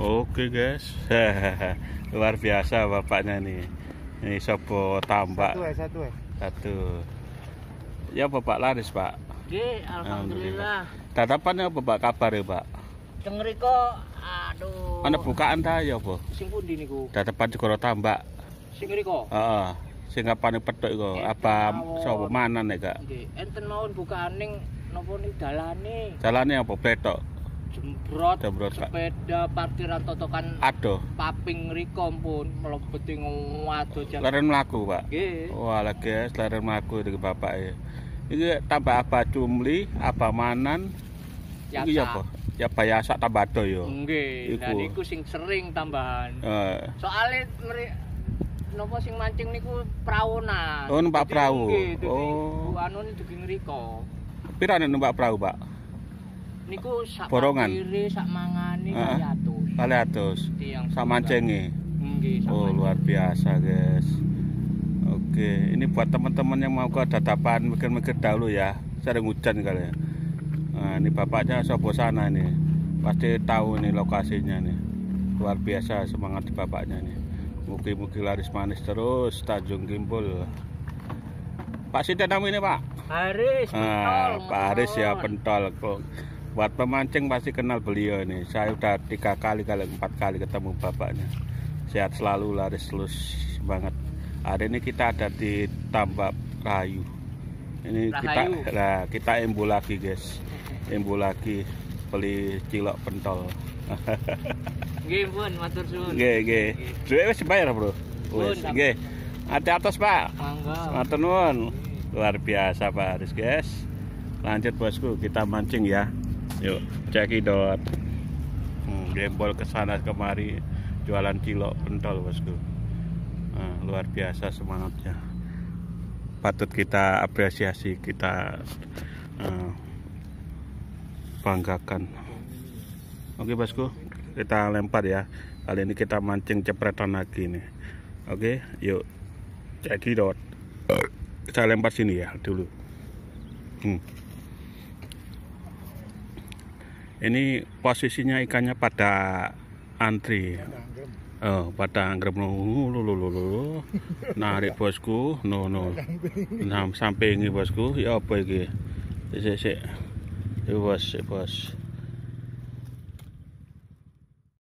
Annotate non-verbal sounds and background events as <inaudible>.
Oke guys, <laughs> luar biasa bapaknya nih. Ini sopo tambak. Satu ya, satu eh. Satu. Ya bapak laris pak. Oke, alhamdulillah. Tatapannya apa pak kabar ya pak? Cengriko, aduh. Mana bukaan dah ya bu? Sing di niku? Tatapan sekolah tambak. Sing Ah, oh, Sing panik petok itu. apa sopo mana nih kak? enten mau bukaan nopo nih nih. nih. Dalane apa petok? jembrot, jembrot sepeda parkiran totokan adoh paping riko pun melebet ngado jam leren melaku, Pak nggih wah lagi ya, leren melaku dari bapak ya, iki tambah apa cumli apa manan iki ya apa ya bayasa tambah adoh yo ya? nggih dan iku sing sering tambahan eh. soalnya nopo sing mancing niku praonan oh numpak prau oh anu niki riko. pirane numpak prau Pak niku sak borongan kiri sak mangani ah, ah. kali atus kali atus sak mancengi nggih oh luar biasa guys oke ini buat teman-teman yang mau ke dadapan mikir-mikir dahulu ya sering hujan kali ya nah, ini bapaknya sobo sana ini pasti tahu nih lokasinya nih luar biasa semangat bapaknya nih mugi-mugi laris manis terus Tanjung Kimpul Pak Siti namanya Pak Haris, ah, Pak Haris ya pentol kok buat pemancing pasti kenal beliau ini saya udah tiga kali kali empat kali ketemu bapaknya sehat selalu laris lus banget hari ini kita ada di tambak rayu ini rahayu. kita nah, kita embu lagi guys embu lagi beli cilok pentol gue <laughs> pun matur suwun. gue gue gue bayar, Bro. Wis, nggih. Ada atas, Pak. Matur nuwun. Luar biasa, Pak Haris, guys. Lanjut, Bosku, kita mancing ya yuk cekidot hmm, gembol ke kemari jualan cilok pentol bosku nah, luar biasa semangatnya patut kita apresiasi kita uh, banggakan oke bosku kita lempar ya kali ini kita mancing cepretan lagi nih oke yuk cekidot saya lempar sini ya dulu hmm. Ini posisinya ikannya pada antri. Oh, pada anggrem lulu oh, lulu, Narik bosku. No no. Nah, sampai ini bosku. Ya apa iki? Sik sik. Bos, bos.